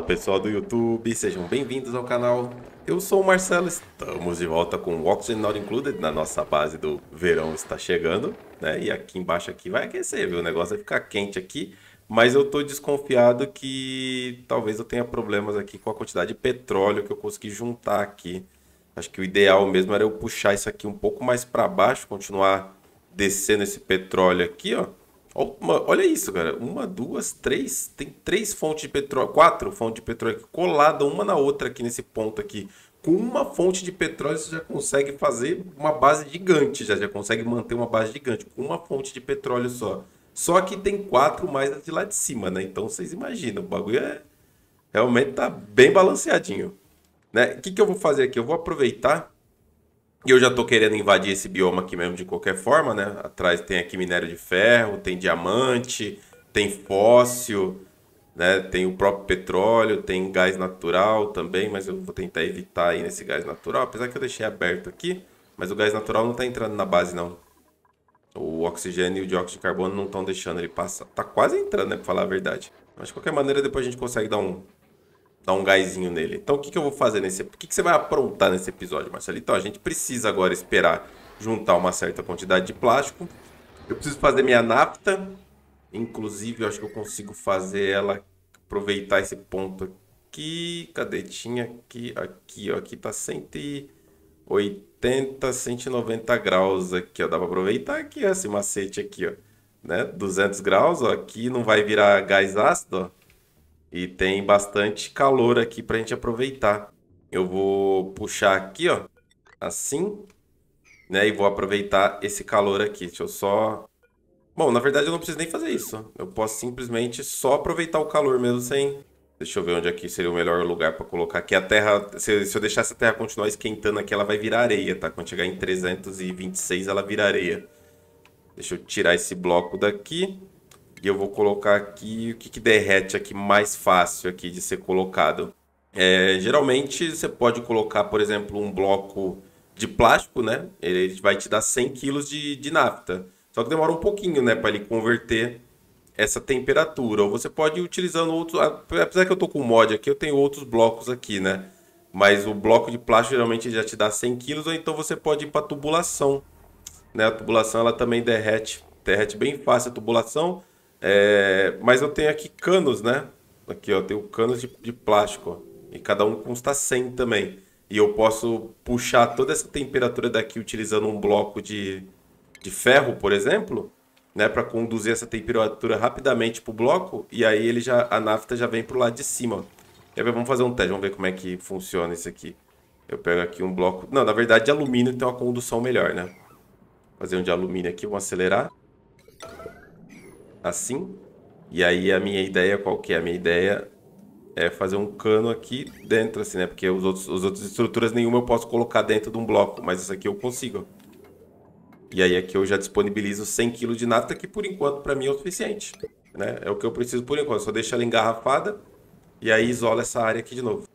Fala pessoal do YouTube, sejam bem-vindos ao canal. Eu sou o Marcelo, estamos de volta com o Oxygen Not Included na nossa base do verão está chegando, né? E aqui embaixo aqui vai aquecer, viu? O negócio vai ficar quente aqui, mas eu tô desconfiado que talvez eu tenha problemas aqui com a quantidade de petróleo que eu consegui juntar aqui. Acho que o ideal mesmo era eu puxar isso aqui um pouco mais para baixo, continuar descendo esse petróleo aqui, ó uma, olha isso, cara. Uma, duas, três. Tem três fontes de petróleo, quatro fontes de petróleo colada uma na outra aqui nesse ponto aqui. Com uma fonte de petróleo você já consegue fazer uma base gigante, já, já consegue manter uma base gigante com uma fonte de petróleo só. Só que tem quatro mais de lá de cima, né? Então vocês imaginam, o bagulho é realmente tá bem balanceadinho, né? O que, que eu vou fazer aqui? Eu vou aproveitar e eu já tô querendo invadir esse bioma aqui mesmo de qualquer forma, né? Atrás tem aqui minério de ferro, tem diamante, tem fóssil, né? Tem o próprio petróleo, tem gás natural também, mas eu vou tentar evitar aí nesse gás natural, apesar que eu deixei aberto aqui, mas o gás natural não tá entrando na base não. O oxigênio e o dióxido de carbono não estão deixando ele passar. Tá quase entrando, né, para falar a verdade. Mas de qualquer maneira depois a gente consegue dar um dar um gásinho nele. Então o que, que eu vou fazer nesse. O que, que você vai aprontar nesse episódio, Marcelito? Então, a gente precisa agora esperar juntar uma certa quantidade de plástico. Eu preciso fazer minha nafta. Inclusive, eu acho que eu consigo fazer ela aproveitar esse ponto aqui. Cadê? Tinha aqui, aqui, ó. Aqui tá 180, 190 graus aqui, ó. Dá pra aproveitar aqui, ó, esse macete aqui, ó. Né? 200 graus, ó. Aqui não vai virar gás ácido, ó. E tem bastante calor aqui para a gente aproveitar. Eu vou puxar aqui, ó, assim, né? E vou aproveitar esse calor aqui. Deixa eu só... Bom, na verdade eu não preciso nem fazer isso. Eu posso simplesmente só aproveitar o calor mesmo sem... Deixa eu ver onde aqui seria o melhor lugar para colocar. Aqui a terra, se, eu deixar essa terra continuar esquentando aqui, ela vai virar areia, tá? Quando chegar em 326, ela vira areia. Deixa eu tirar esse bloco daqui. E eu vou colocar aqui o que, que derrete aqui mais fácil aqui de ser colocado. É, geralmente você pode colocar, por exemplo, um bloco de plástico, né? Ele vai te dar 100 kg de, de nafta. Só que demora um pouquinho, né, para ele converter essa temperatura. Ou você pode ir utilizando outros. Apesar que eu tô com mod aqui, eu tenho outros blocos aqui, né? Mas o bloco de plástico geralmente já te dá 100 kg, ou então você pode ir para tubulação. Né? A tubulação ela também derrete, derrete bem fácil a tubulação. É, mas eu tenho aqui canos, né? Aqui, ó, tenho canos de, de plástico. Ó, e cada um custa 100 também. E eu posso puxar toda essa temperatura daqui utilizando um bloco de, de ferro, por exemplo, né? Para conduzir essa temperatura rapidamente pro bloco. E aí ele já, a nafta já vem pro lado de cima. E aí, vamos fazer um teste, vamos ver como é que funciona isso aqui. Eu pego aqui um bloco... Não, na verdade, de alumínio tem uma condução melhor, né? Fazer um de alumínio aqui, vamos acelerar assim. E aí a minha ideia, qual que é? A minha ideia é fazer um cano aqui dentro, assim, né? Porque os outros, as outras estruturas nenhuma eu posso colocar dentro de um bloco, mas isso aqui eu consigo. E aí aqui eu já disponibilizo 100 kg de nata, que por enquanto para mim é o suficiente. Né? É o que eu preciso por enquanto, só deixa ela engarrafada e aí isola essa área aqui de novo.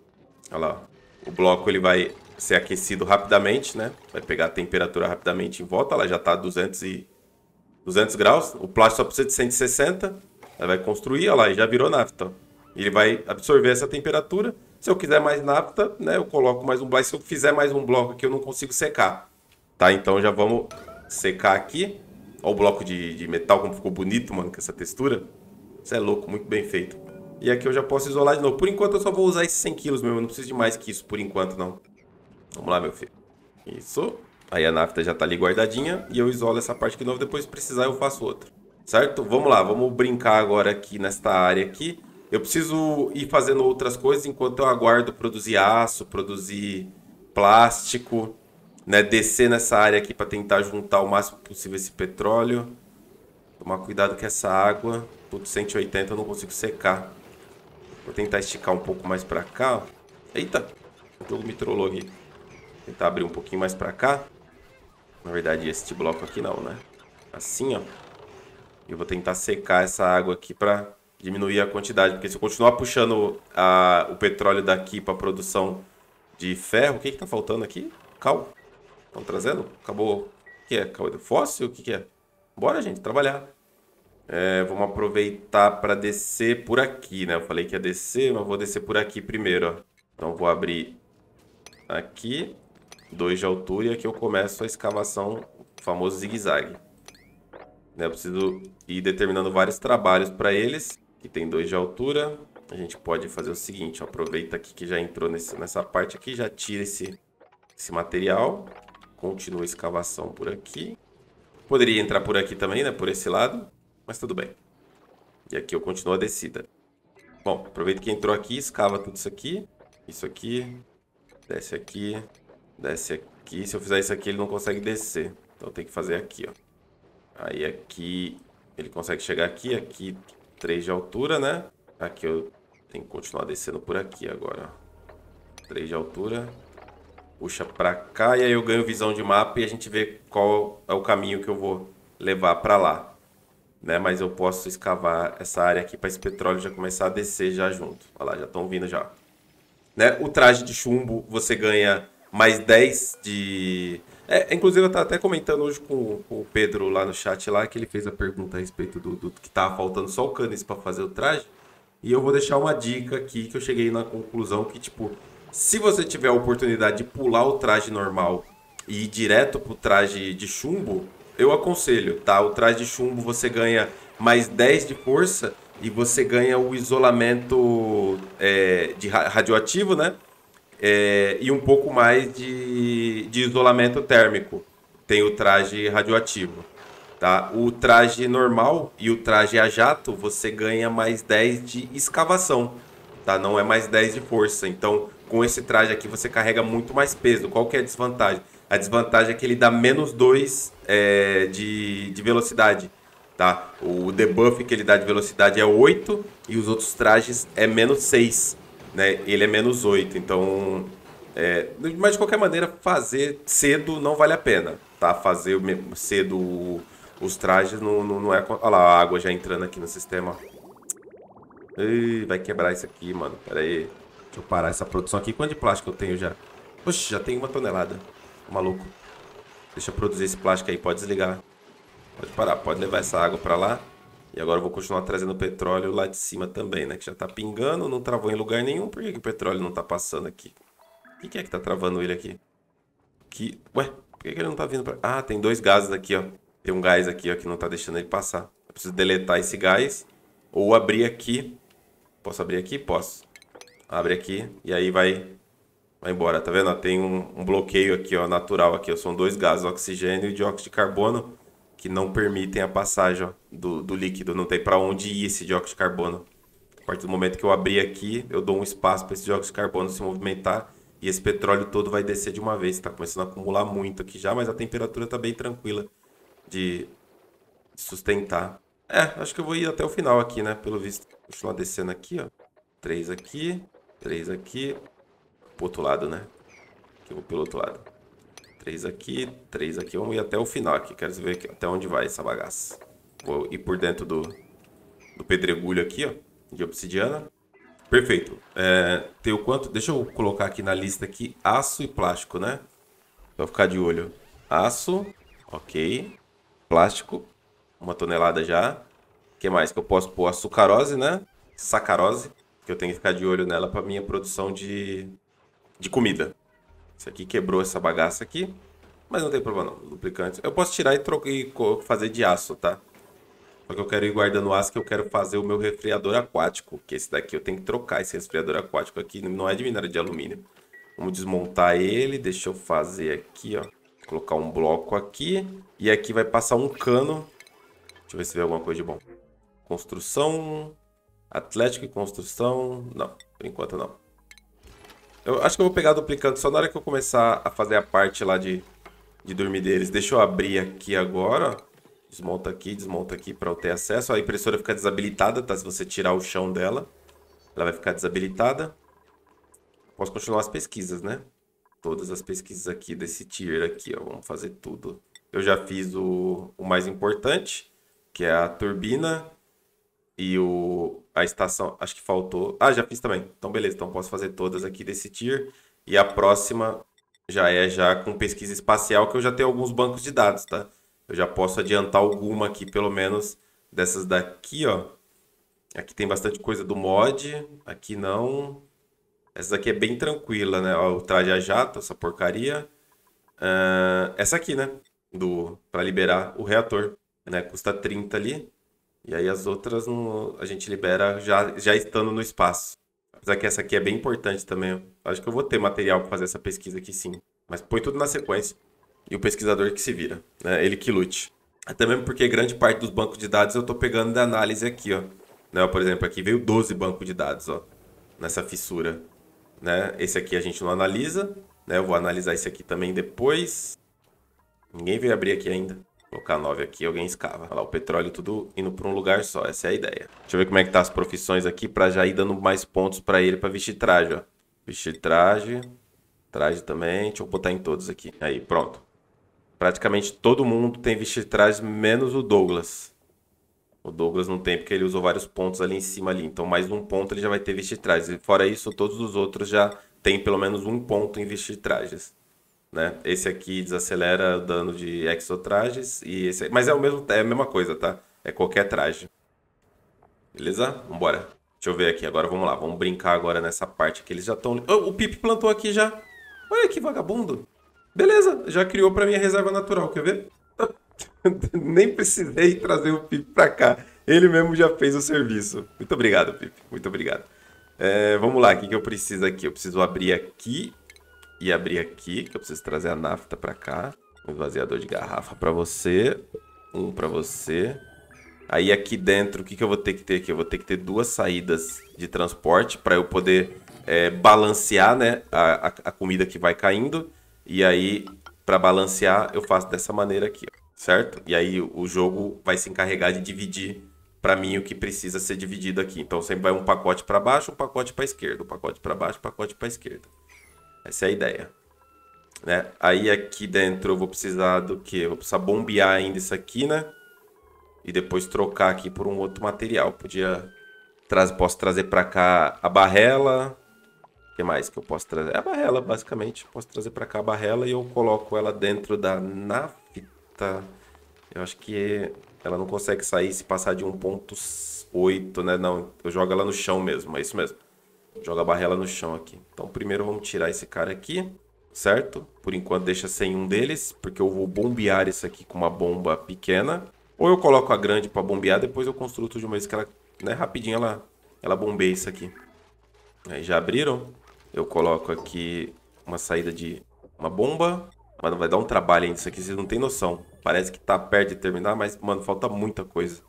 Olha lá, o bloco ele vai ser aquecido rapidamente, né? Vai pegar a temperatura rapidamente em volta, ela já está a 200 e... 200 graus, o plástico só precisa de 160, aí vai construir, olha lá, e já virou nafta. Ele vai absorver essa temperatura. Se eu quiser mais nafta, né, eu coloco mais um bloco. Se eu fizer mais um bloco aqui, eu não consigo secar. Tá, então já vamos secar aqui. Olha o bloco de, de metal, como ficou bonito, mano, com essa textura. Isso é louco, muito bem feito. E aqui eu já posso isolar de novo. Por enquanto eu só vou usar esses 100 quilos mesmo, eu não preciso de mais que isso por enquanto, não. Vamos lá, meu filho. Isso. Aí a nafta já está ali guardadinha e eu isolo essa parte aqui de novo, depois se precisar eu faço outra. Certo? Vamos lá, vamos brincar agora aqui nesta área aqui. Eu preciso ir fazendo outras coisas enquanto eu aguardo produzir aço, produzir plástico, né? Descer nessa área aqui para tentar juntar o máximo possível esse petróleo. Tomar cuidado com essa água. Putz, 180 eu não consigo secar. Vou tentar esticar um pouco mais para cá. Eita, o jogo me trollou aqui. tentar abrir um pouquinho mais para cá. Na verdade, este tipo bloco aqui não, né? Assim, ó. Eu vou tentar secar essa água aqui para diminuir a quantidade. Porque se eu continuar puxando a, o petróleo daqui para produção de ferro, o que que tá faltando aqui? Cal. Estão trazendo? Acabou. O que é? Cal do fóssil? O que que é? Bora, gente, trabalhar. É, vamos aproveitar para descer por aqui, né? Eu falei que ia descer, mas vou descer por aqui primeiro, ó. Então vou abrir aqui. 2 de altura e aqui eu começo a escavação, o famoso zigue-zague. Né, eu preciso ir determinando vários trabalhos para eles, que tem 2 de altura. A gente pode fazer o seguinte, ó, aproveita aqui que já entrou nesse, nessa parte aqui, já tira esse, esse material. Continua a escavação por aqui. Poderia entrar por aqui também, né, por esse lado, mas tudo bem. E aqui eu continuo a descida. Bom, aproveita que entrou aqui, escava tudo isso aqui. Isso aqui, desce aqui, Desce aqui. Se eu fizer isso aqui, ele não consegue descer. Então tem que fazer aqui, ó. Aí aqui ele consegue chegar aqui. Aqui 3 de altura, né? Aqui eu tenho que continuar descendo por aqui agora. 3 de altura. Puxa pra cá e aí eu ganho visão de mapa e a gente vê qual é o caminho que eu vou levar pra lá. Né? Mas eu posso escavar essa área aqui para esse petróleo já começar a descer já junto. Olha lá, já estão vindo já. Né? O traje de chumbo você ganha mais 10 de. É, inclusive, eu estava até comentando hoje com, com, o Pedro lá no chat lá, que ele fez a pergunta a respeito do, do que estava faltando só o canis para fazer o traje. E eu vou deixar uma dica aqui que eu cheguei na conclusão que, tipo, se você tiver a oportunidade de pular o traje normal e ir direto pro traje de chumbo, eu aconselho, tá? O traje de chumbo você ganha mais 10 de força e você ganha o isolamento é, de radioativo, né? é, e um pouco mais de, de isolamento térmico. Tem o traje radioativo. Tá? O traje normal e o traje a jato, você ganha mais 10 de escavação. Tá? Não é mais 10 de força. Então, com esse traje aqui, você carrega muito mais peso. Qual que é a desvantagem? A desvantagem é que ele dá menos 2 é, de, de velocidade. Tá? O debuff que ele dá de velocidade é 8 e os outros trajes é menos 6 né, ele é menos 8. Então, é, mas de qualquer maneira, fazer cedo não vale a pena, tá? Fazer cedo os trajes não, não, não é... Olha lá, a água já entrando aqui no sistema. Ih, vai quebrar isso aqui, mano. Pera aí. Deixa eu parar essa produção aqui. Quanto de plástico eu tenho já? Oxe, já tem uma tonelada. Maluco. Deixa eu produzir esse plástico aí. Pode desligar. Pode parar. Pode levar essa água pra lá. E agora eu vou continuar trazendo petróleo lá de cima também, né? Que já está pingando, não travou em lugar nenhum. Por que, que o petróleo não está passando aqui? O que, é que está travando ele aqui? Que... Ué, por que, que ele não está vindo pra... Ah, tem dois gases aqui, ó. Tem um gás aqui, ó, que não está deixando ele passar. Eu preciso deletar esse gás. Ou abrir aqui. Posso abrir aqui? Posso. Abre aqui e aí vai... Vai embora, tá vendo? tem um, um, bloqueio aqui, ó, natural aqui. Ó. São dois gases, oxigênio e dióxido de carbono que não permitem a passagem ó, do, do líquido, não tem para onde ir esse dióxido de carbono. A partir do momento que eu abrir aqui, eu dou um espaço para esse dióxido de carbono se movimentar e esse petróleo todo vai descer de uma vez. Está começando a acumular muito aqui já, mas a temperatura está bem tranquila de, de sustentar. É, acho que eu vou ir até o final aqui, né? Pelo visto, continuar descendo aqui, ó. Três aqui, três aqui. Pro outro lado, né? Aqui eu vou pelo outro lado. Três aqui, três aqui. Vamos ir até o final aqui. Quero ver até onde vai essa bagaça. Vou ir por dentro do, do pedregulho aqui, ó. De obsidiana. Perfeito. É, tem o quanto? Deixa eu colocar aqui na lista aqui aço e plástico, né? Pra ficar de olho. Aço, ok. Plástico, uma tonelada já. O que mais? Que eu posso pôr Açucarose, né? Sacarose, que eu tenho que ficar de olho nela para minha produção de, de comida. Isso aqui quebrou essa bagaça aqui. Mas não tem problema não, duplicante. Eu posso tirar e, trocar, e fazer de aço, tá? Só que eu quero ir guardando aço que eu quero fazer o meu resfriador aquático. Que esse daqui eu tenho que trocar esse resfriador aquático aqui. Não é de minério de alumínio. Vamos desmontar ele. Deixa eu fazer aqui, ó. Colocar um bloco aqui. E aqui vai passar um cano. Deixa eu ver se vê alguma coisa de bom. Construção. Atlético e construção. Não, por enquanto não. Eu acho que eu vou pegar duplicando só na hora que eu começar a fazer a parte lá de, de dormir deles. Deixa eu abrir aqui agora. Desmonta aqui, desmonta aqui para eu ter acesso. A impressora fica desabilitada, tá? Se você tirar o chão dela, ela vai ficar desabilitada. Posso continuar as pesquisas, né? Todas as pesquisas aqui desse tier aqui, ó. Vamos fazer tudo. Eu já fiz o, o mais importante, que é a turbina e o, a estação, acho que faltou. Ah, já fiz também. Então, beleza. Então, posso fazer todas aqui desse tier. E a próxima já é já com pesquisa espacial, que eu já tenho alguns bancos de dados, tá? Eu já posso adiantar alguma aqui, pelo menos, dessas daqui, ó. Aqui tem bastante coisa do mod. Aqui não. Essa daqui é bem tranquila, né? Ó, o traje a jato, essa porcaria. Uh, essa aqui, né? Do, pra liberar o reator. Né? Custa 30 ali. E aí as outras a gente libera já, já estando no espaço. Apesar que essa aqui é bem importante também. Acho que eu vou ter material para fazer essa pesquisa aqui sim. Mas põe tudo na sequência. E o pesquisador que se vira. Né? Ele que lute. Até mesmo porque grande parte dos bancos de dados eu estou pegando da análise aqui, ó. Né? Por exemplo, aqui veio 12 bancos de dados, ó. Nessa fissura. Né? Esse aqui a gente não analisa. Né? Eu vou analisar esse aqui também depois. Ninguém veio abrir aqui ainda. Colocar 9 aqui alguém escava. Olha lá, o petróleo tudo indo para um lugar só. Essa é a ideia. Deixa eu ver como é que tá as profissões aqui para já ir dando mais pontos para ele para vestir traje, ó. Vestir traje. Traje também. Deixa eu botar em todos aqui. Aí, pronto. Praticamente todo mundo tem vestir traje, menos o Douglas. O Douglas não tem porque ele usou vários pontos ali em cima ali. Então, mais um ponto ele já vai ter vestir trajes. Fora isso, todos os outros já têm pelo menos um ponto em vestir trajes. Né? Esse aqui desacelera o dano de exotrajes e esse, é, mas é o mesmo, é a mesma coisa, tá? É qualquer traje. Beleza? Vambora. Deixa eu ver aqui agora, vamos lá, vamos brincar agora nessa parte que eles já estão... Oh, o Pip plantou aqui já. Olha que vagabundo. Beleza, já criou para minha reserva natural, quer ver? Nem precisei trazer o Pip para cá. Ele mesmo já fez o serviço. Muito obrigado, Pip. Muito obrigado. É, vamos lá, o que, que eu preciso aqui? Eu preciso abrir aqui e abrir aqui, que eu preciso trazer a nafta para cá. Um esvaziador de garrafa para você, um para você. Aí aqui dentro, o que, que eu vou ter que ter aqui? Eu vou ter que ter duas saídas de transporte para eu poder é, balancear né, a, a, comida que vai caindo. E aí, para balancear, eu faço dessa maneira aqui, ó, certo? E aí o jogo vai se encarregar de dividir para mim o que precisa ser dividido aqui. Então sempre vai um pacote para baixo, um pacote para esquerda, um pacote para baixo, um pacote para esquerda. Essa é a ideia. Né? Aí aqui dentro eu vou precisar do que? Eu vou precisar bombear ainda isso aqui, né? E depois trocar aqui por um outro material. Podia traz, posso trazer para cá a barrela. O que mais que eu posso trazer? É a barrela, basicamente. Posso trazer para cá a barrela e eu coloco ela dentro da nafta. Eu acho que ela não consegue sair se passar de 1.8, né? Não, eu jogo ela no chão mesmo, é isso mesmo. Joga a barrela no chão aqui. Então primeiro vamos tirar esse cara aqui, certo? Por enquanto deixa sem um deles, porque eu vou bombear isso aqui com uma bomba pequena. Ou eu coloco a grande para bombear, depois eu construto de uma vez que ela, né, rapidinho ela, ela bombeia isso aqui. Aí já abriram. Eu coloco aqui uma saída de uma bomba. Mano, vai dar um trabalho ainda isso aqui, vocês não tem noção. Parece que tá perto de terminar, mas, mano, falta muita coisa.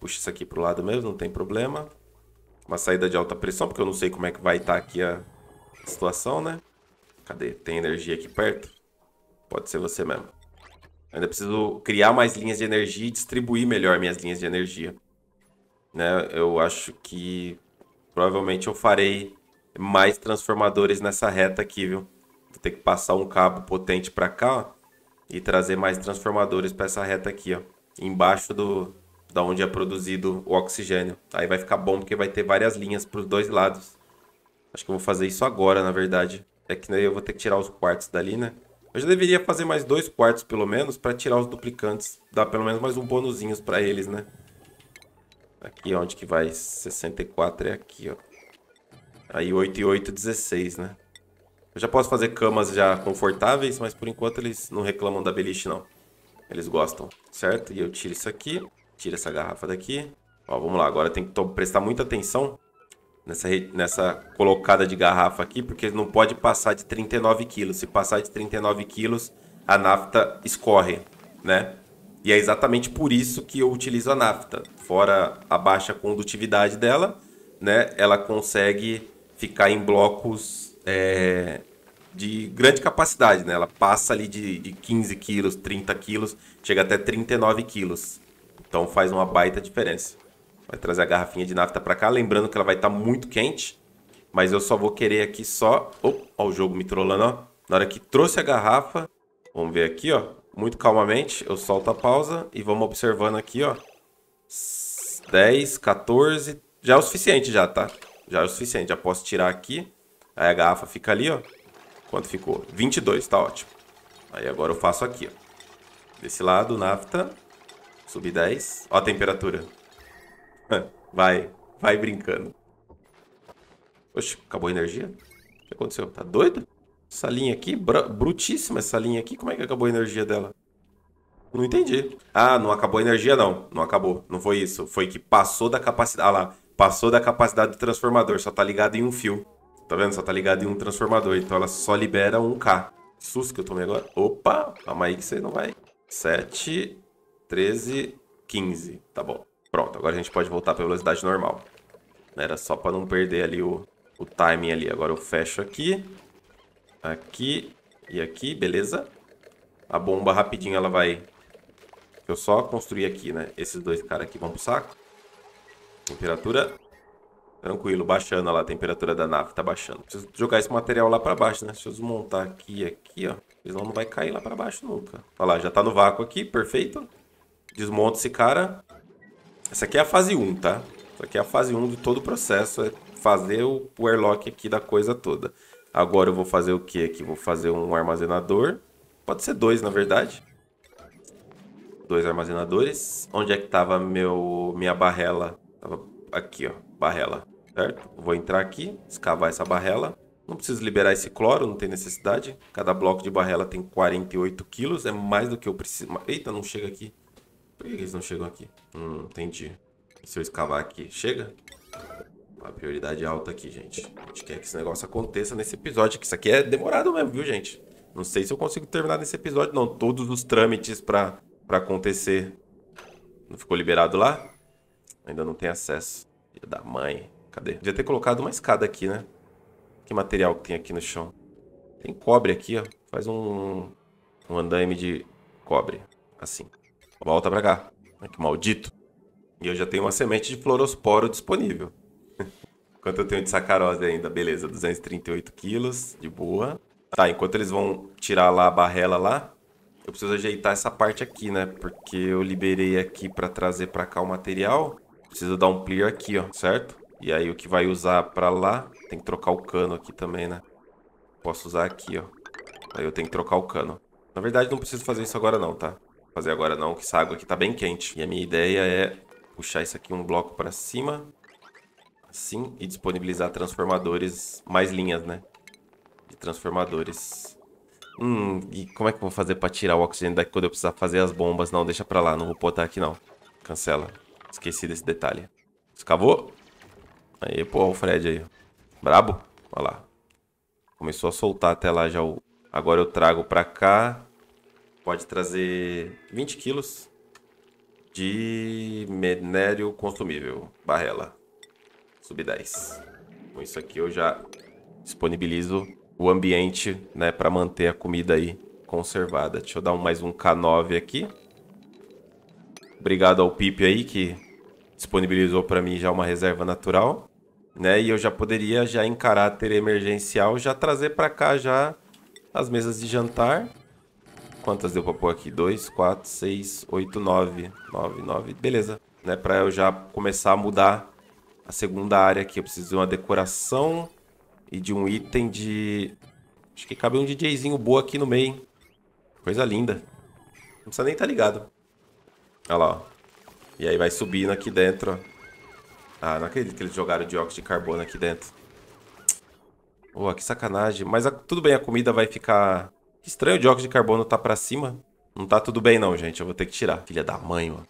Puxa isso aqui pro lado mesmo, não tem problema uma saída de alta pressão, porque eu não sei como é que vai estar tá aqui a situação, né? Cadê? Tem energia aqui perto? Pode ser você mesmo. Eu ainda preciso criar mais linhas de energia e distribuir melhor minhas linhas de energia. Né? Eu acho que provavelmente eu farei mais transformadores nessa reta aqui, viu? Vou ter que passar um cabo potente para cá ó, e trazer mais transformadores para essa reta aqui, ó. Embaixo do, da onde é produzido o oxigênio. Aí vai ficar bom porque vai ter várias linhas para os dois lados. Acho que eu vou fazer isso agora, na verdade. É que eu vou ter que tirar os quartos dali, né? Eu já deveria fazer mais dois quartos, pelo menos, para tirar os duplicantes. Dar pelo menos mais um bônusinhos para eles, né? Aqui, onde que vai? 64 é aqui, ó. Aí 8 e 8, 16, né? Eu já posso fazer camas já confortáveis, mas por enquanto eles não reclamam da beliche, não. Eles gostam, certo? E eu tiro isso aqui. Tira essa garrafa daqui. Ó, vamos lá. Agora tem que prestar muita atenção nessa, nessa colocada de garrafa aqui, porque não pode passar de 39 quilos. Se passar de 39 quilos, a nafta escorre, né? E é exatamente por isso que eu utilizo a nafta. Fora a baixa condutividade dela, né? Ela consegue ficar em blocos é, de grande capacidade, né? Ela passa ali de, de 15 quilos, 30 quilos, chega até 39 quilos. Então faz uma baita diferença. Vai trazer a garrafinha de nafta para cá, lembrando que ela vai estar tá muito quente, mas eu só vou querer aqui só... Oh, ó o jogo me trollando, ó. Na hora que trouxe a garrafa, vamos ver aqui, ó. Muito calmamente, eu solto a pausa e vamos observando aqui, ó. 10, 14, já é o suficiente já, tá? Já é o suficiente, já posso tirar aqui. Aí a garrafa fica ali, ó. Quanto ficou? 22, tá ótimo. Aí agora eu faço aqui, ó. Desse lado, nafta. Subi 10. Ó a temperatura. Vai, vai brincando. Oxe, acabou a energia? O que aconteceu? Tá doido? Essa linha aqui, brutíssima essa linha aqui. Como é que acabou a energia dela? Não entendi. Ah, não acabou a energia não. Não acabou. Não foi isso. Foi que passou da capacidade... Ah lá, passou da capacidade do transformador. Só tá ligado em um fio. Tá vendo? Só tá ligado em um transformador. Então ela só libera um K. Susto que eu tomei agora. Opa! Calma aí que você não vai. 7, 13, 15. Tá bom. Pronto, agora a gente pode voltar para velocidade normal. Né, era só para não perder ali o, o timing ali. Agora eu fecho aqui, aqui e aqui, beleza? A bomba rapidinho ela vai... Eu só construir aqui, né? Esses dois caras aqui vão pro saco. Temperatura. Tranquilo, baixando lá a temperatura da nave, tá baixando. Preciso jogar esse material lá pra baixo, né? Deixa eu desmontar aqui aqui, ó. Senão não vai cair lá pra baixo nunca. Olha lá, já tá no vácuo aqui, perfeito. Desmonta esse cara. Essa aqui é a fase 1, tá? Essa aqui é a fase 1 de todo o processo. É fazer o, airlock aqui da coisa toda. Agora eu vou fazer o que aqui? Vou fazer um armazenador. Pode ser dois, na verdade. Dois armazenadores. Onde é que tava meu, minha barrela? Tava aqui, ó. Barrela, certo? Vou entrar aqui, escavar essa barrela. Não preciso liberar esse cloro, não tem necessidade. Cada bloco de barrela tem 48 quilos. É mais do que eu preciso. Eita, não chega aqui. Por que eles não chegam aqui? Hum, entendi. Se eu escavar aqui, chega? A prioridade alta aqui, gente. A gente quer que esse negócio aconteça nesse episódio, que isso aqui é demorado mesmo, viu, gente? Não sei se eu consigo terminar nesse episódio, não. Todos os trâmites pra, pra acontecer. Não ficou liberado lá? Ainda não tem acesso. Filha da mãe. Cadê? Devia ter colocado uma escada aqui, né? Que material que tem aqui no chão? Tem cobre aqui, ó. Faz um, um andaime de cobre. Assim volta para cá. Que maldito. E eu já tenho uma semente de florosporo disponível. Quanto eu tenho de sacarose ainda? Beleza, 238 quilos, de boa. Tá, enquanto eles vão tirar lá a barrela lá, eu preciso ajeitar essa parte aqui, né? Porque eu liberei aqui para trazer para cá o material. Preciso dar um clear aqui, ó, certo? E aí o que vai usar para lá, tem que trocar o cano aqui também, né? Posso usar aqui, ó. Aí eu tenho que trocar o cano. Na verdade, não preciso fazer isso agora não, tá? fazer agora não, que essa água aqui tá bem quente. E a minha ideia é puxar isso aqui um bloco para cima, assim, e disponibilizar transformadores, mais linhas, né? De transformadores. Hum, e como é que eu vou fazer para tirar o oxigênio daqui quando eu precisar fazer as bombas? Não, deixa para lá, não vou botar aqui não. Cancela. Esqueci desse detalhe. Escavou? Aí, pô, o Fred aí. Brabo? Olha lá. Começou a soltar até lá já o... Agora eu trago pra cá pode trazer 20 quilos de minério consumível, barrela. Sub 10. Com isso aqui eu já disponibilizo o ambiente, né, para manter a comida aí conservada. Deixa eu dar um, mais um K9 aqui. Obrigado ao Pipe aí que disponibilizou para mim já uma reserva natural, né? E eu já poderia já em caráter emergencial já trazer para cá já as mesas de jantar Quantas deu pra pôr aqui? 2, 4, 6, 8, 9. 9, 9. Beleza. Né, pra eu já começar a mudar a segunda área aqui. Eu preciso de uma decoração e de um item de... Acho que cabe um DJzinho boa aqui no meio, hein? Coisa linda. Não precisa nem estar tá ligado. Olha lá, ó. E aí vai subindo aqui dentro, ó. Ah, não acredito que eles jogaram dióxido de carbono aqui dentro. Pô, oh, que sacanagem. Mas a... tudo bem, a comida vai ficar que estranho, o dióxido de carbono tá pra cima. Não tá tudo bem não, gente. Eu vou ter que tirar. Filha da mãe, mano.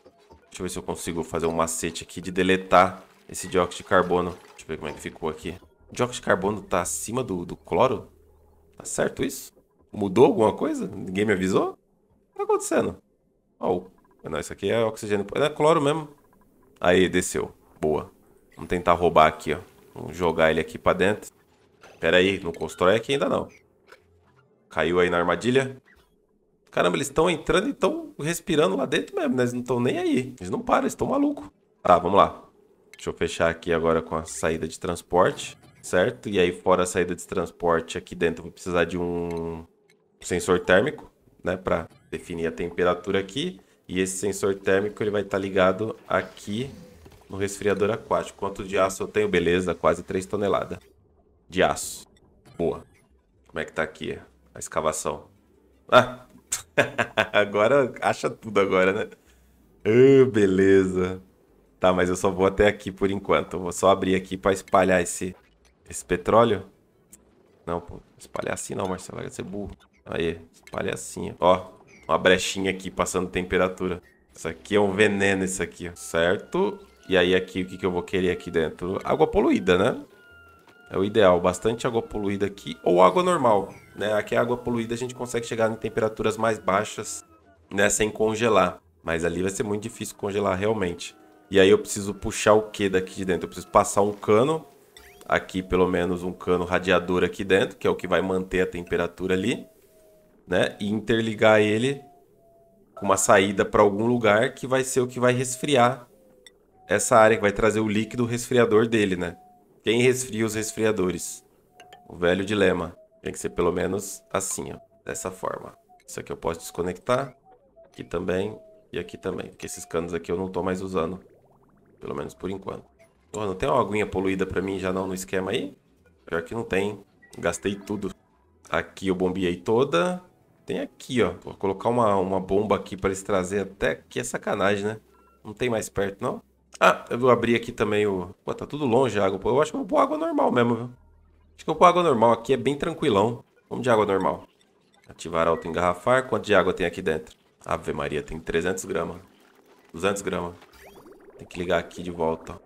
Deixa eu ver se eu consigo fazer um macete aqui de deletar esse dióxido de carbono. Deixa eu ver como é que ficou aqui. O dióxido de carbono tá acima do, do cloro? Tá certo isso? Mudou alguma coisa? Ninguém me avisou? O que tá acontecendo? Ó, oh, não, isso aqui é oxigênio. É cloro mesmo. Aí, desceu. Boa. Vamos tentar roubar aqui, ó. Vamos jogar ele aqui pra dentro. Pera aí, não constrói aqui ainda não caiu aí na armadilha. Caramba, eles estão entrando e estão respirando lá dentro mesmo, né? Eles não estão nem aí. Eles não param, eles estão malucos. Tá, vamos lá. Deixa eu fechar aqui agora com a saída de transporte, certo? E aí, fora a saída de transporte, aqui dentro eu vou precisar de um sensor térmico, né? Para definir a temperatura aqui. E esse sensor térmico ele vai estar tá ligado aqui no resfriador aquático. Quanto de aço eu tenho? Beleza, quase 3 toneladas de aço. Boa. Como é que tá aqui? a escavação. Ah, agora acha tudo agora, né? Ah, beleza. Tá, mas eu só vou até aqui por enquanto. Eu vou só abrir aqui pra espalhar esse, esse petróleo. Não, pô. Espalhar assim não, Marcelo. Vai ser burro. Aí, espalha assim. Ó, uma brechinha aqui passando temperatura. Isso aqui é um veneno, isso aqui, certo? E aí aqui, o que, que eu vou querer aqui dentro? Água poluída, né? É o ideal. Bastante água poluída aqui ou água normal. Né? Aqui a é água poluída a gente consegue chegar em temperaturas mais baixas né, sem congelar. Mas ali vai ser muito difícil congelar realmente. E aí eu preciso puxar o que daqui de dentro? Eu preciso passar um cano, aqui pelo menos um cano radiador aqui dentro, que é o que vai manter a temperatura ali, né? E interligar ele com uma saída para algum lugar que vai ser o que vai resfriar essa área, que vai trazer o líquido resfriador dele, né? Quem resfria os resfriadores? O velho dilema. Tem que ser pelo menos assim, ó. Dessa forma. Isso aqui eu posso desconectar. Aqui também. E aqui também. Porque esses canos aqui eu não estou mais usando. Pelo menos por enquanto. Oh, não tem uma aguinha poluída para mim já não no esquema aí? Pior que não tem. Gastei tudo. Aqui eu bombeei toda. Tem aqui, ó. Vou colocar uma, uma bomba aqui para eles trazer até aqui. É sacanagem, né? Não tem mais perto, não? Ah, eu vou abrir aqui também o... Pô, tá tudo longe a água. Pô, eu acho que eu vou pôr água normal mesmo, viu? Acho que eu vou água normal. Aqui é bem tranquilão. Vamos de água normal. Ativar alto engarrafar. Quanto de água tem aqui dentro? Ave Maria, tem 300 gramas. 200 gramas. Tem que ligar aqui de volta.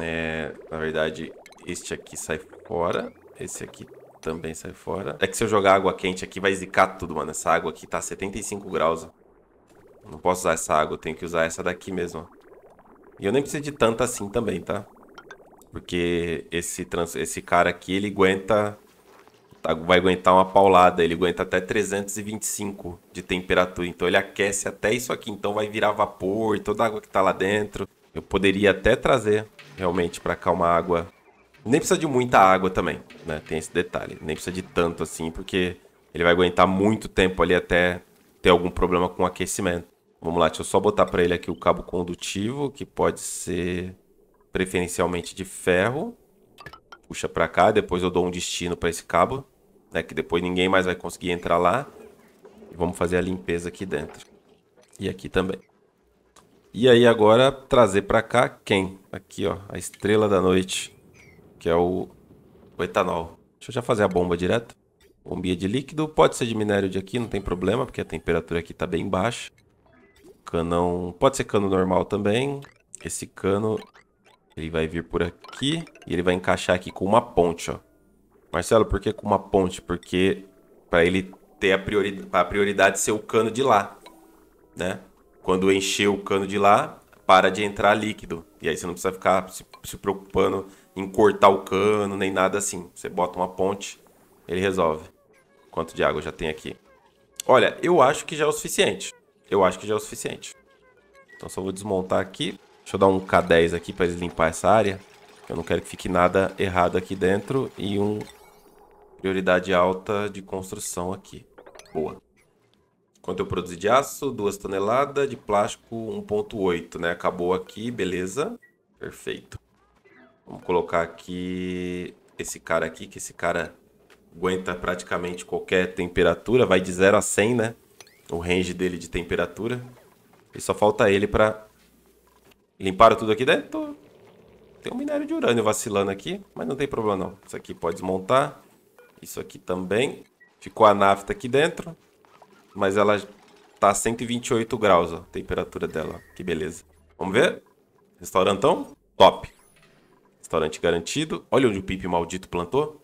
É, na verdade, este aqui sai fora. Esse aqui também sai fora. É que se eu jogar água quente aqui, vai zicar tudo, mano. Essa água aqui tá 75 graus. Não posso usar essa água, Tem tenho que usar essa daqui mesmo, E eu nem preciso de tanta assim também, tá? Porque esse, trans, esse cara aqui, ele aguenta. Tá, vai aguentar uma paulada, ele aguenta até 325 de temperatura. Então ele aquece até isso aqui, então vai virar vapor, toda a água que tá lá dentro. Eu poderia até trazer realmente para cá uma água. Nem precisa de muita água também, né? Tem esse detalhe. Nem precisa de tanto assim, porque ele vai aguentar muito tempo ali até ter algum problema com aquecimento. Vamos lá, deixa eu só botar para ele aqui o cabo condutivo, que pode ser preferencialmente de ferro. Puxa para cá, depois eu dou um destino para esse cabo, né, que depois ninguém mais vai conseguir entrar lá. E vamos fazer a limpeza aqui dentro. E aqui também. E aí agora trazer para cá quem? Aqui, ó, a estrela da noite, que é o, o etanol. Deixa eu já fazer a bomba direto. Bombinha de líquido, pode ser de minério de aqui, não tem problema, porque a temperatura aqui tá bem baixa. Canão, pode ser cano normal também. Esse cano ele vai vir por aqui e ele vai encaixar aqui com uma ponte, ó. Marcelo, por que com uma ponte? Porque para ele ter a prioridade, a prioridade ser o cano de lá, né? Quando encher o cano de lá, para de entrar líquido. E aí você não precisa ficar se, se preocupando em cortar o cano, nem nada assim. Você bota uma ponte, ele resolve. Quanto de água já tem aqui? Olha, eu acho que já é o suficiente. Eu acho que já é o suficiente. Então só vou desmontar aqui. Deixa eu dar um K10 aqui para eles limpar essa área. Eu não quero que fique nada errado aqui dentro. E um prioridade alta de construção aqui. Boa. Quanto eu produzi de aço? 2 toneladas. De plástico, 1.8, né? Acabou aqui, beleza. Perfeito. Vamos colocar aqui esse cara aqui, que esse cara aguenta praticamente qualquer temperatura. Vai de 0 a 100, né? O range dele de temperatura. E só falta ele para Limparam tudo aqui dentro. Tem um minério de urânio vacilando aqui, mas não tem problema não. Isso aqui pode desmontar. Isso aqui também. Ficou a nafta aqui dentro, mas ela tá a 128 graus, ó, a temperatura dela. Que beleza. Vamos ver? Restaurantão? Top. Restaurante garantido. Olha onde o Pipe maldito plantou.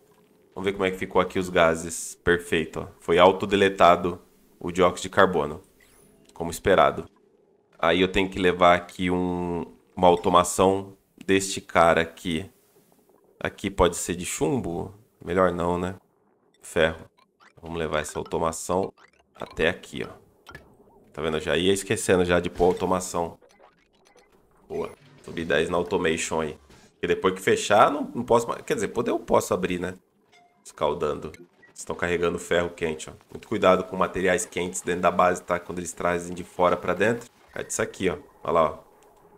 Vamos ver como é que ficou aqui os gases. Perfeito, ó. Foi autodeletado o dióxido de carbono. Como esperado. Aí eu tenho que levar aqui um, uma automação deste cara aqui. Aqui pode ser de chumbo? Melhor não, né? Ferro. Vamos levar essa automação até aqui, ó. Tá vendo? Eu já ia esquecendo já de pôr automação. Boa. Subi 10 na automation aí. Porque depois que fechar, não, não posso mais... Quer dizer, poder eu posso abrir, né? Escaldando. Estão carregando ferro quente, ó. Muito cuidado com materiais quentes dentro da base, tá? Quando eles trazem de fora pra dentro. É disso aqui, ó. Olha lá, ó.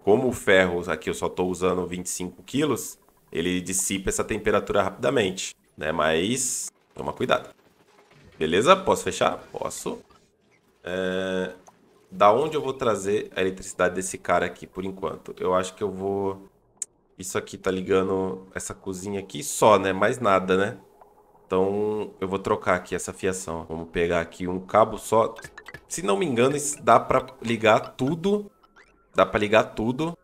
Como o ferro, aqui eu só estou usando 25 quilos, ele dissipa essa temperatura rapidamente, né? Mas toma cuidado. Beleza? Posso fechar? Posso. É... Da onde eu vou trazer a eletricidade desse cara aqui, por enquanto? Eu acho que eu vou... Isso aqui tá ligando essa cozinha aqui só, né? Mais nada, né? Então eu vou trocar aqui essa fiação. Vamos pegar aqui um cabo só. Se não me engano, dá pra ligar tudo. Dá pra ligar tudo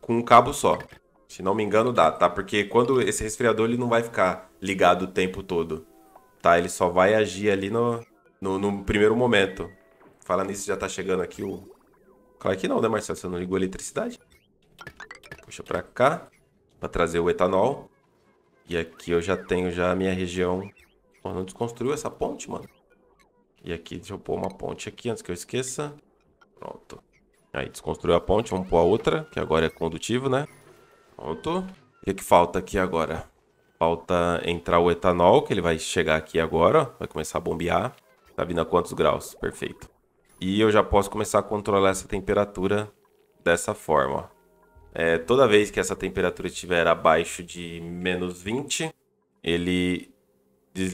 com um cabo só. Se não me engano, dá, tá? Porque quando esse resfriador, ele não vai ficar ligado o tempo todo. Tá? Ele só vai agir ali no, no, no primeiro momento. Falando nisso, já tá chegando aqui o... Claro que não, né, Marcelo? Você não ligou a eletricidade? Puxa pra cá. Pra trazer o etanol. E aqui eu já tenho já a minha região... Pô, não desconstruiu essa ponte, mano? E aqui, deixa eu pôr uma ponte aqui antes que eu esqueça. Pronto. Aí, desconstruiu a ponte, vamos pôr a outra, que agora é condutivo, né? Pronto. E o que falta aqui agora? Falta entrar o etanol, que ele vai chegar aqui agora, ó. Vai começar a bombear. Tá vindo a quantos graus? Perfeito. E eu já posso começar a controlar essa temperatura dessa forma, É, toda vez que essa temperatura estiver abaixo de menos 20, ele...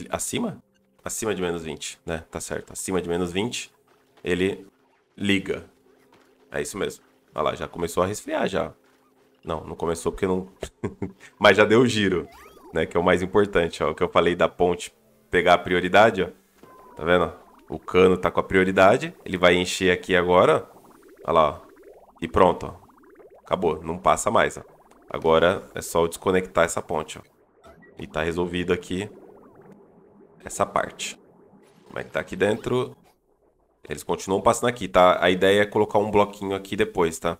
Acima? acima de menos 20, né? Tá certo. Acima de menos 20, ele liga. É isso mesmo. Olha lá, já começou a resfriar já. Não, não começou porque não... Mas já deu o giro, né? Que é o mais importante, ó. O que eu falei da ponte pegar a prioridade, ó. Tá vendo? O cano tá com a prioridade. Ele vai encher aqui agora. Olha lá, ó. E pronto, ó. Acabou, não passa mais, ó. Agora é só eu desconectar essa ponte, ó. E tá resolvido aqui essa parte. Como é que tá aqui dentro? Eles continuam passando aqui, tá? A ideia é colocar um bloquinho aqui depois, tá?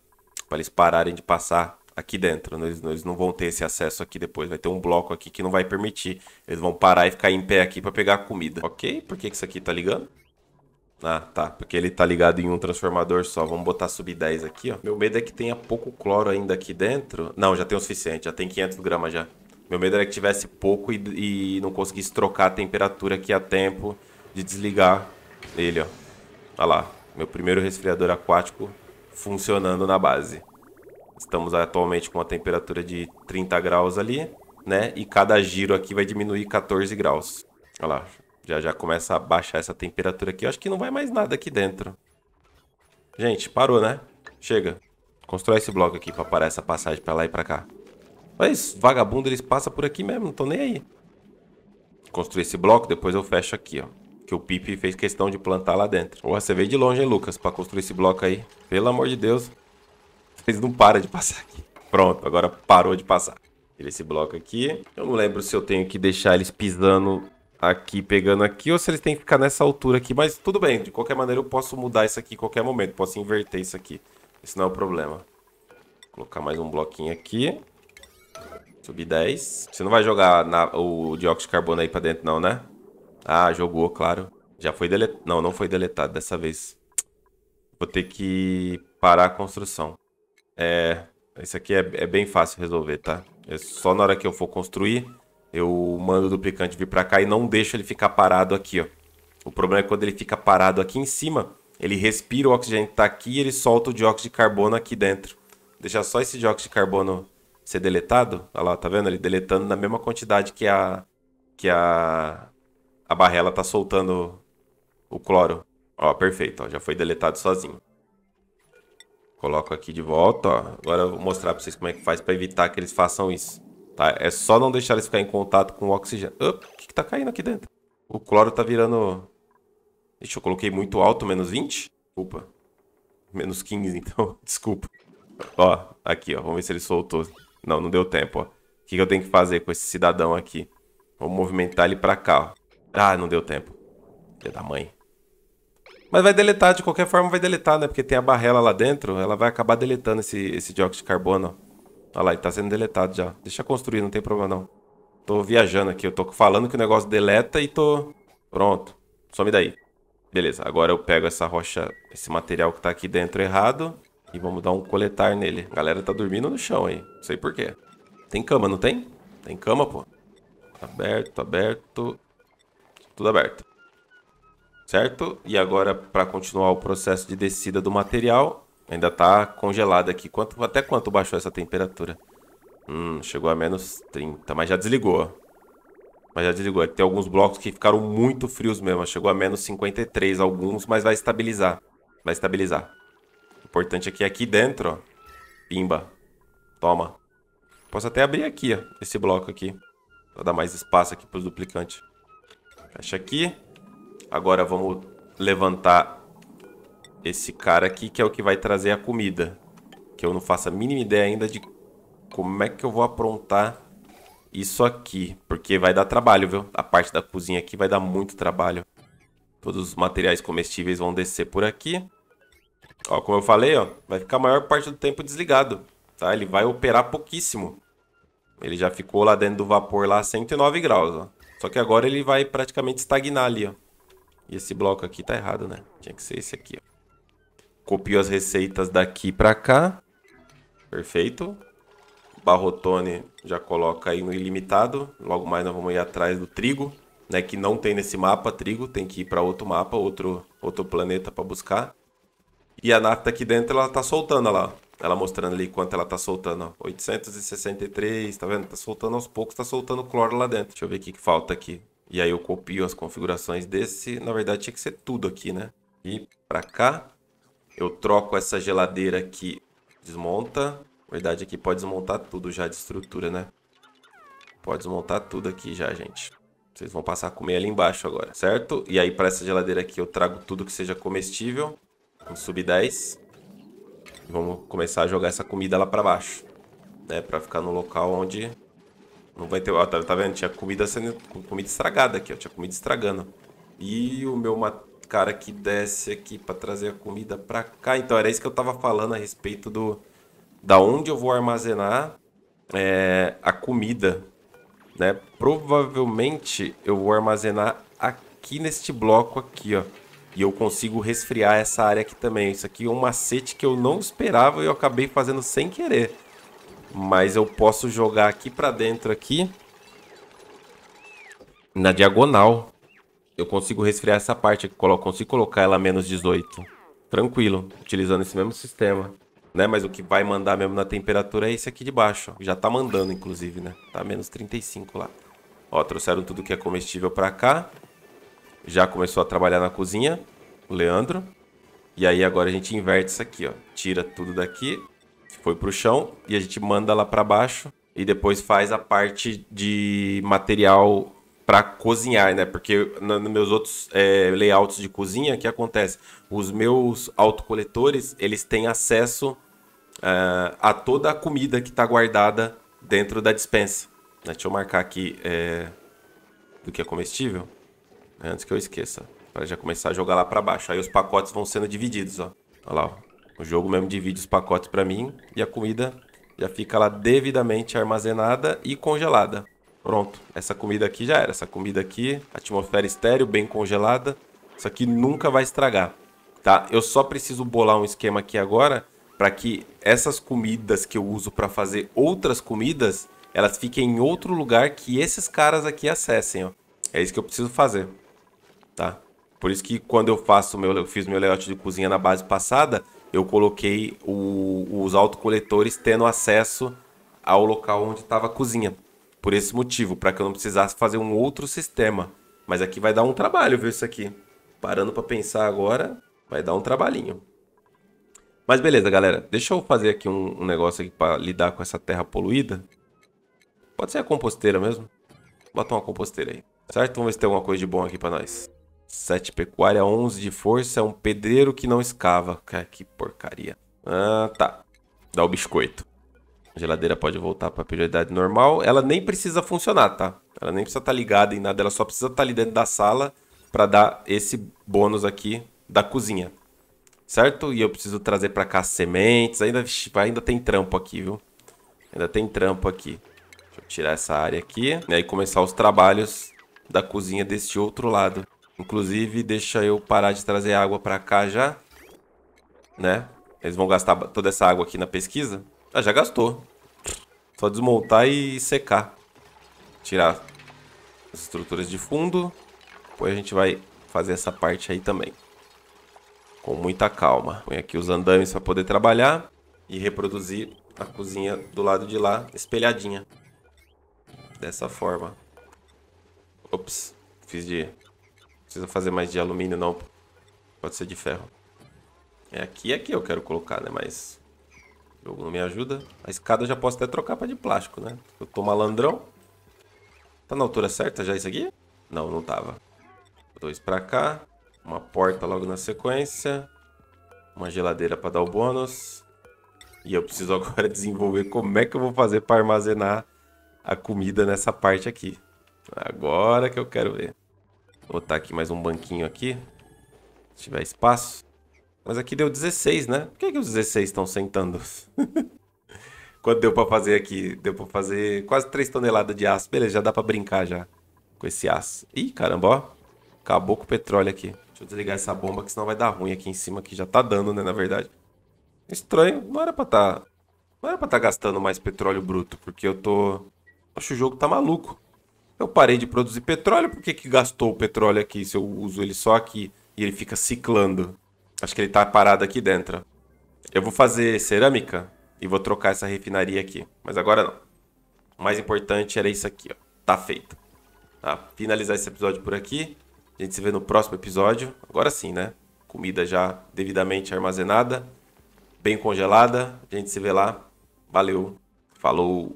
Pra eles pararem de passar aqui dentro. Eles, eles não vão ter esse acesso aqui depois. Vai ter um bloco aqui que não vai permitir. Eles vão parar e ficar em pé aqui pra pegar a comida. Ok? Por que, que isso aqui tá ligando? Ah, tá. Porque ele tá ligado em um transformador só. Vamos botar sub 10 aqui, ó. Meu medo é que tenha pouco cloro ainda aqui dentro. Não, já tem o suficiente. Já tem 500 gramas já. Meu medo era que tivesse pouco e, e não conseguisse trocar a temperatura aqui a tempo de desligar ele, ó. Olha lá, meu primeiro resfriador aquático funcionando na base. Estamos atualmente com a temperatura de 30 graus ali, né? E cada giro aqui vai diminuir 14 graus. Olha lá, já já começa a baixar essa temperatura aqui. Eu acho que não vai mais nada aqui dentro. Gente, parou, né? Chega. Constrói esse bloco aqui para parar essa passagem para lá e para cá. Mas vagabundo, eles passam por aqui mesmo, não estão nem aí. Construir esse bloco, depois eu fecho aqui, ó. Que o Pipe fez questão de plantar lá dentro. Porra, você veio de longe, hein, Lucas, pra construir esse bloco aí. Pelo amor de Deus. Vocês não param de passar aqui. Pronto, agora parou de passar. Tira esse bloco aqui. Eu não lembro se eu tenho que deixar eles pisando aqui, pegando aqui, ou se eles têm que ficar nessa altura aqui. Mas tudo bem, de qualquer maneira eu posso mudar isso aqui em qualquer momento. Posso inverter isso aqui. Esse não é o problema. Vou colocar mais um bloquinho aqui. Subi 10. Você não vai jogar na, o dióxido de carbono aí pra dentro não, né? Ah, jogou, claro. Já foi deletado. Não, não foi deletado dessa vez. Vou ter que parar a construção. É... Isso aqui é, é bem fácil resolver, tá? É só na hora que eu for construir, eu mando o duplicante vir pra cá e não deixo ele ficar parado aqui, ó. O problema é quando ele fica parado aqui em cima, ele respira o oxigênio que tá aqui e ele solta o dióxido de carbono aqui dentro. Deixa só esse dióxido de carbono ser deletado. Olha lá, tá vendo? Ele deletando na mesma quantidade que a. que a. a barrela tá soltando o cloro. Ó, perfeito, ó, já foi deletado sozinho. Coloco aqui de volta, ó. Agora eu vou mostrar pra vocês como é que faz pra evitar que eles façam isso. Tá? É só não deixar eles ficarem em contato com o oxigênio. o que, que tá caindo aqui dentro? O cloro tá virando... deixa eu coloquei muito alto, menos 20? Desculpa. Menos 15, então. Desculpa. Ó, aqui, ó. Vamos ver se ele soltou. Não, não deu tempo, ó. O que, que eu tenho que fazer com esse cidadão aqui? Vou movimentar ele pra cá, ó. Ah, não deu tempo. Filha da mãe. Mas vai deletar, de qualquer forma vai deletar, né? Porque tem a barrela lá dentro, ela vai acabar deletando esse, esse dióxido de carbono. Olha lá, ele tá sendo deletado já. Deixa construir, não tem problema não. Tô viajando aqui, eu tô falando que o negócio deleta e tô... Pronto, some daí. Beleza, agora eu pego essa rocha, esse material que tá aqui dentro errado. E vamos dar um coletar nele. A galera tá dormindo no chão aí. Não sei porquê. Tem cama, não tem? Tem cama, pô. Tá aberto, tá aberto. Tudo aberto. Certo? E agora, para continuar o processo de descida do material, ainda tá congelado aqui. Quanto, até quanto baixou essa temperatura? Hum, chegou a menos 30, mas já desligou. Mas já desligou. Tem alguns blocos que ficaram muito frios mesmo. Chegou a menos 53 alguns, mas vai estabilizar. Vai estabilizar importante aqui é que aqui dentro, ó. Pimba. Toma. Posso até abrir aqui, ó, esse bloco aqui. Pra dar mais espaço aqui pros duplicantes. Fecha aqui. Agora vamos levantar esse cara aqui, que é o que vai trazer a comida. Que eu não faço a mínima ideia ainda de como é que eu vou aprontar isso aqui. Porque vai dar trabalho, viu? A parte da cozinha aqui vai dar muito trabalho. Todos os materiais comestíveis vão descer por aqui. Ó, como eu falei, ó, vai ficar a maior parte do tempo desligado, tá? Ele vai operar pouquíssimo. Ele já ficou lá dentro do vapor lá 109 graus, ó. Só que agora ele vai praticamente estagnar ali, ó. E esse bloco aqui tá errado, né? Tinha que ser esse aqui, ó. Copio as receitas daqui pra cá. Perfeito. Barrotone já coloca aí no ilimitado. Logo mais nós vamos ir atrás do trigo, né? Que não tem nesse mapa trigo, tem que ir para outro mapa, outro, outro planeta para buscar. E a nata tá aqui dentro, ela tá soltando, lá. Ela mostrando ali quanto ela tá soltando, ó. 863, tá vendo? Tá soltando aos poucos, tá soltando cloro lá dentro. Deixa eu ver o que, que falta aqui. E aí eu copio as configurações desse. Na verdade, tinha que ser tudo aqui, né? E pra cá, eu troco essa geladeira aqui. Desmonta. Na verdade, aqui pode desmontar tudo já de estrutura, né? Pode desmontar tudo aqui já, gente. Vocês vão passar a comer ali embaixo agora, certo? E aí, para essa geladeira aqui, eu trago tudo que seja comestível. Vamos subir 10. E vamos começar a jogar essa comida lá pra baixo. Né? Pra ficar no local onde... Não vai ter... Ó, tá, tá vendo? Tinha comida sendo... Comida estragada aqui, ó. Tinha comida estragando. E o meu cara que desce aqui pra trazer a comida pra cá. Então, era isso que eu tava falando a respeito do... Da onde eu vou armazenar é, a comida, né? Provavelmente eu vou armazenar aqui neste bloco aqui, ó. E eu consigo resfriar essa área aqui também. Isso aqui é um macete que eu não esperava e eu acabei fazendo sem querer. Mas eu posso jogar aqui pra dentro aqui. Na diagonal. Eu consigo resfriar essa parte aqui. Consigo colocar ela a menos 18. Tranquilo. Utilizando esse mesmo sistema. Né? Mas o que vai mandar mesmo na temperatura é esse aqui de baixo. Ó. Já tá mandando, inclusive, né? Tá menos 35 lá. Ó, trouxeram tudo que é comestível pra cá já começou a trabalhar na cozinha, o Leandro. E aí agora a gente inverte isso aqui, ó. Tira tudo daqui, foi pro chão e a gente manda lá para baixo e depois faz a parte de material para cozinhar, né? Porque nos meus outros é, layouts de cozinha, o que acontece? Os meus autocoletores, eles têm acesso uh, a toda a comida que está guardada dentro da dispensa. Deixa eu marcar aqui é, do que é comestível. Antes que eu esqueça. Para já começar a jogar lá para baixo. Aí os pacotes vão sendo divididos, ó. Olha lá, ó. O jogo mesmo divide os pacotes para mim e a comida já fica lá devidamente armazenada e congelada. Pronto, essa comida aqui já era. Essa comida aqui, atmosfera estéreo, bem congelada. Isso aqui nunca vai estragar, tá? Eu só preciso bolar um esquema aqui agora para que essas comidas que eu uso para fazer outras comidas, elas fiquem em outro lugar que esses caras aqui acessem, ó. É isso que eu preciso fazer tá? Por isso que quando eu faço meu, eu fiz meu layout de cozinha na base passada, eu coloquei o, os autocoletores tendo acesso ao local onde estava a cozinha. Por esse motivo, para que eu não precisasse fazer um outro sistema. Mas aqui vai dar um trabalho ver isso aqui. Parando para pensar agora, vai dar um trabalhinho. Mas beleza, galera. Deixa eu fazer aqui um, um negócio aqui para lidar com essa terra poluída. Pode ser a composteira mesmo. Bota uma composteira aí. Certo? Vamos ver se tem alguma coisa de bom aqui para nós. 7 pecuária, 11 de força, é um pedreiro que não escava. Cara, que porcaria. Ah, tá. Dá o biscoito. A geladeira pode voltar para a prioridade normal. Ela nem precisa funcionar, tá? Ela nem precisa estar tá ligada em nada, ela só precisa estar tá ali dentro da sala para dar esse bônus aqui da cozinha. Certo? E eu preciso trazer para cá sementes. Ainda, ainda tem trampo aqui, viu? Ainda tem trampo aqui. Deixa eu tirar essa área aqui. Né, e aí começar os trabalhos da cozinha deste outro lado. Inclusive, deixa eu parar de trazer água pra cá já. Né? Eles vão gastar toda essa água aqui na pesquisa. Ah, já gastou. Só desmontar e secar. Tirar as estruturas de fundo. Depois a gente vai fazer essa parte aí também. Com muita calma. Põe aqui os andames para poder trabalhar. E reproduzir a cozinha do lado de lá, espelhadinha. Dessa forma. Ops, fiz de precisa fazer mais de alumínio não. Pode ser de ferro. É aqui é que eu quero colocar, né? Mas o jogo não me ajuda. A escada eu já posso até trocar para de plástico, né? Eu tô malandrão. Tá na altura certa já isso aqui? Não, não tava. Dois para cá. Uma porta logo na sequência. Uma geladeira para dar o bônus. E eu preciso agora desenvolver como é que eu vou fazer para armazenar a comida nessa parte aqui. Agora que eu quero ver botar aqui mais um banquinho aqui. Se tiver espaço. Mas aqui deu 16, né? Por que, é que os 16 estão sentando? Quanto deu pra fazer aqui? Deu pra fazer quase 3 toneladas de aço. Beleza, já dá pra brincar já com esse aço. Ih, caramba, ó. Acabou com o petróleo aqui. Deixa eu desligar essa bomba, que senão vai dar ruim aqui em cima, que já tá dando, né, na verdade. Estranho, não era pra tá... Não era pra tá gastando mais petróleo bruto, porque eu tô... Acho que o jogo tá maluco. Eu parei de produzir petróleo, por que, que gastou o petróleo aqui se eu uso ele só aqui e ele fica ciclando? Acho que ele tá parado aqui dentro. Eu vou fazer cerâmica e vou trocar essa refinaria aqui, mas agora não. O mais importante era isso aqui, ó. Tá feito. Tá, finalizar esse episódio por aqui. A gente se vê no próximo episódio. Agora sim, né? Comida já devidamente armazenada, bem congelada. A gente se vê lá. Valeu. Falou.